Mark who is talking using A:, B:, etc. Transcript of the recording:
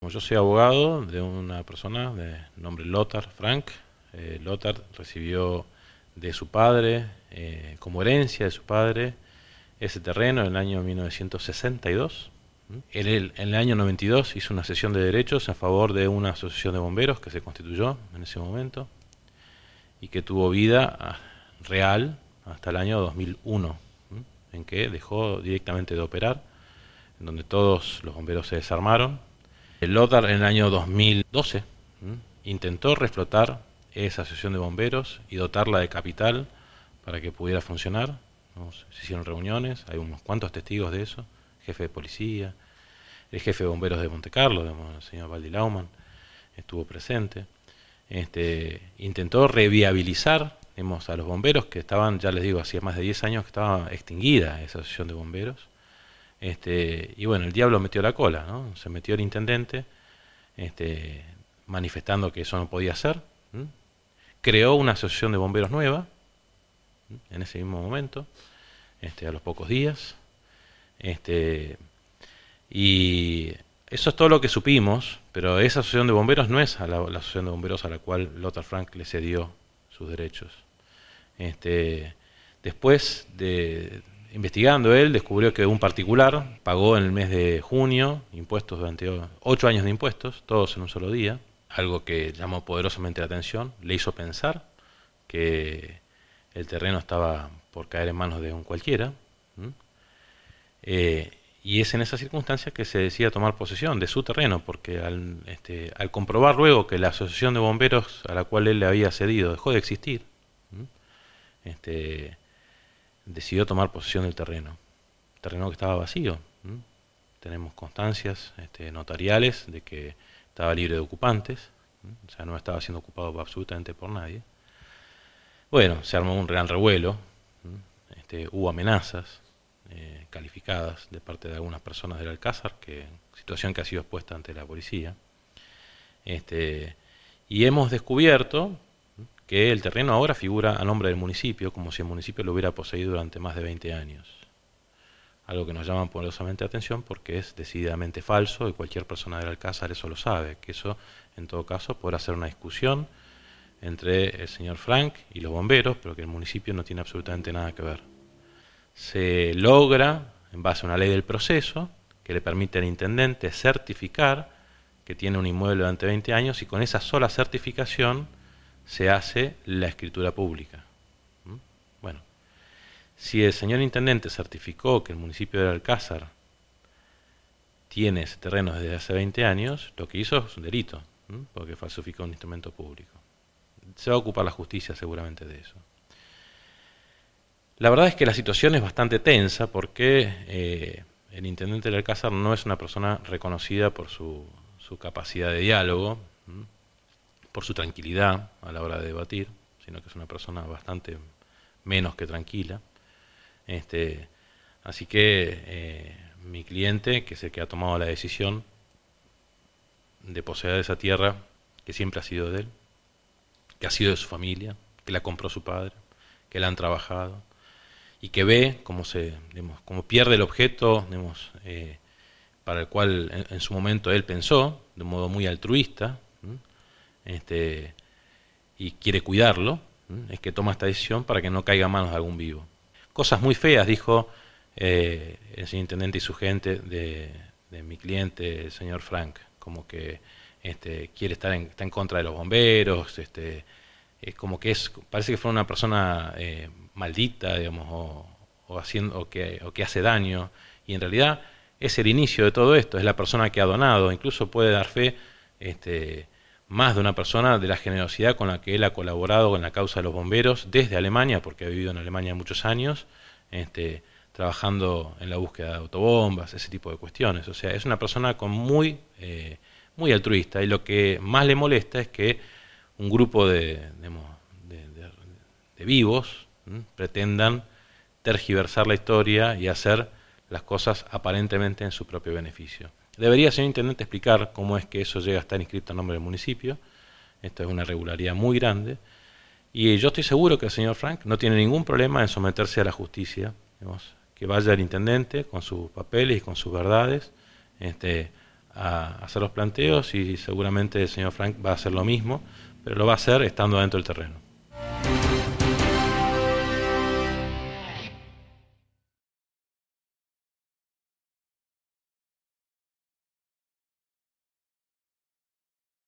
A: Como yo soy abogado de una persona de nombre Lothar Frank, eh, Lothar recibió de su padre, eh, como herencia de su padre, ese terreno en el año 1962. Él, ¿Mm? en el año 92 hizo una sesión de derechos a favor de una asociación de bomberos que se constituyó en ese momento y que tuvo vida ah, real hasta el año 2001, ¿Mm? en que dejó directamente de operar, en donde todos los bomberos se desarmaron el LODAR en el año 2012 intentó reflotar esa asociación de bomberos y dotarla de capital para que pudiera funcionar. Se hicieron reuniones, hay unos cuantos testigos de eso, jefe de policía, el jefe de bomberos de Monte Carlo, el señor Valdi estuvo presente. Este, intentó reviabilizar a los bomberos que estaban, ya les digo, hacía más de 10 años que estaba extinguida esa asociación de bomberos. Este, y bueno, el diablo metió la cola, Se metió el intendente este, manifestando que eso no podía ser. Creó una asociación de bomberos nueva en ese mismo momento, este, a los pocos días. y eso es todo lo que supimos, pero esa asociación de bomberos no es la, asociación de bomberos a la cual Lothar Frank le cedió sus derechos. después de, Investigando él, descubrió que un particular pagó en el mes de junio impuestos durante ocho años de impuestos, todos en un solo día, algo que llamó poderosamente la atención, le hizo pensar que el terreno estaba por caer en manos de un cualquiera. Eh, y es en esa circunstancia que se decidió tomar posesión de su terreno, porque al, este, al, comprobar luego que la asociación de bomberos a la cual él le había cedido dejó de existir, este, decidió tomar posesión del terreno, terreno que estaba vacío. Tenemos constancias este, notariales de que estaba libre de ocupantes, o sea, no estaba siendo ocupado absolutamente por nadie. Bueno, se armó un real revuelo, este, hubo amenazas eh, calificadas de parte de algunas personas del Alcázar, que, situación que ha sido expuesta ante la policía. Este, y hemos descubierto que el terreno ahora figura a nombre del municipio, como si el municipio lo hubiera poseído durante más de 20 años. Algo que nos llama poderosamente la atención porque es decididamente falso y cualquier persona del Alcázar eso lo sabe, que eso en todo caso podrá ser una discusión entre el señor Frank y los bomberos, pero que el municipio no tiene absolutamente nada que ver. Se logra, en base a una ley del proceso, que le permite al intendente certificar que tiene un inmueble durante 20 años y con esa sola certificación se hace la escritura pública. Bueno, si el señor intendente certificó que el municipio de Alcázar tiene ese terreno desde hace 20 años, lo que hizo es un delito, porque falsificó un instrumento público. Se va a ocupar la justicia seguramente de eso. La verdad es que la situación es bastante tensa porque eh, el intendente del Alcázar no es una persona reconocida por su, capacidad de diálogo por su tranquilidad a la hora de debatir, sino que es una persona bastante menos que tranquila. Este, así que eh, mi cliente, que es el que ha tomado la decisión de poseer esa tierra, que siempre ha sido de él, que ha sido de su familia, que la compró su padre, que la han trabajado, y que ve cómo, se, cómo pierde el objeto eh, para el cual en, en, su momento él pensó, de un modo muy altruista, este, y quiere cuidarlo, es que toma esta decisión para que no caiga a manos de algún vivo. Cosas muy feas, dijo eh, el señor intendente y su gente de, mi cliente, el señor Frank, como que este, quiere estar en, está en contra de los bomberos, este, es eh, como que es, parece que fue una persona eh, maldita, digamos, o, haciendo, que, que hace daño, y en realidad es el inicio de todo esto, es la persona que ha donado, incluso puede dar fe este, más de una persona de la generosidad con la que él ha colaborado con la causa de los bomberos desde Alemania, porque ha vivido en Alemania muchos años, este, trabajando en la búsqueda de autobombas, ese tipo de cuestiones. O sea, es una persona con muy, eh, muy altruista y lo que más le molesta es que un grupo de, vivos pretendan tergiversar la historia y hacer las cosas aparentemente en su propio beneficio. Debería, señor Intendente, explicar cómo es que eso llega a estar inscrito en nombre del municipio. Esto es una irregularidad muy grande. Y yo estoy seguro que el señor Frank no tiene ningún problema en someterse a la justicia. que vaya el intendente con sus papeles y con sus verdades este, a hacer los planteos y seguramente el señor Frank va a hacer lo mismo, pero lo va a hacer estando dentro del terreno.